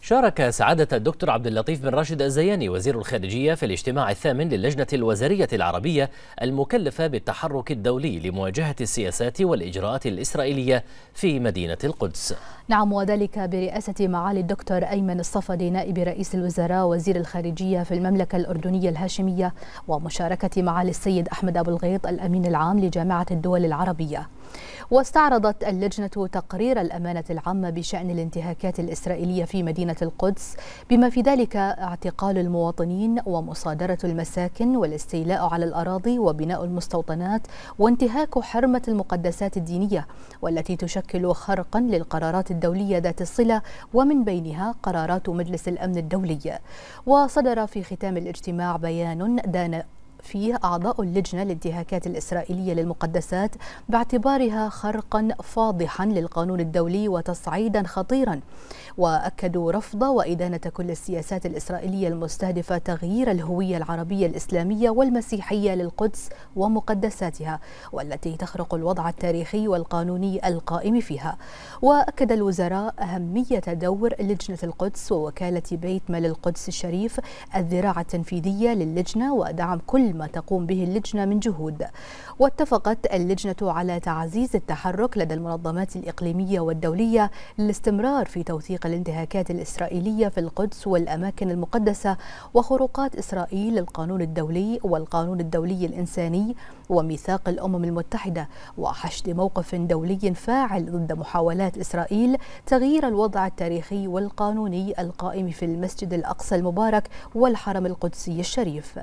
شارك سعادة الدكتور عبد اللطيف بن راشد الزياني وزير الخارجية في الاجتماع الثامن للجنة الوزارية العربية المكلفة بالتحرك الدولي لمواجهة السياسات والإجراءات الإسرائيلية في مدينة القدس نعم وذلك برئاسة معالي الدكتور أيمن الصفدي نائب رئيس الوزراء وزير الخارجية في المملكة الأردنية الهاشمية ومشاركة معالي السيد أحمد أبو الغيط الأمين العام لجامعة الدول العربية واستعرضت اللجنة تقرير الأمانة العامة بشأن الانتهاكات الإسرائيلية في مدينة القدس بما في ذلك اعتقال المواطنين ومصادرة المساكن والاستيلاء على الأراضي وبناء المستوطنات وانتهاك حرمة المقدسات الدينية والتي تشكل خرقا للقرارات الدولية ذات الصلة ومن بينها قرارات مجلس الأمن الدولي وصدر في ختام الاجتماع بيان دان فيه أعضاء اللجنة للانتهاكات الإسرائيلية للمقدسات باعتبارها خرقا فاضحا للقانون الدولي وتصعيدا خطيرا وأكدوا رفض وإدانة كل السياسات الإسرائيلية المستهدفة تغيير الهوية العربية الإسلامية والمسيحية للقدس ومقدساتها والتي تخرق الوضع التاريخي والقانوني القائم فيها وأكد الوزراء أهمية دور لجنة القدس ووكالة بيت مال القدس الشريف الذراع التنفيذية للجنة ودعم كل ما تقوم به اللجنة من جهود واتفقت اللجنة على تعزيز التحرك لدى المنظمات الإقليمية والدولية للاستمرار في توثيق الانتهاكات الإسرائيلية في القدس والأماكن المقدسة وخروقات إسرائيل للقانون الدولي والقانون الدولي الإنساني وميثاق الأمم المتحدة وحشد موقف دولي فاعل ضد محاولات إسرائيل تغيير الوضع التاريخي والقانوني القائم في المسجد الأقصى المبارك والحرم القدسي الشريف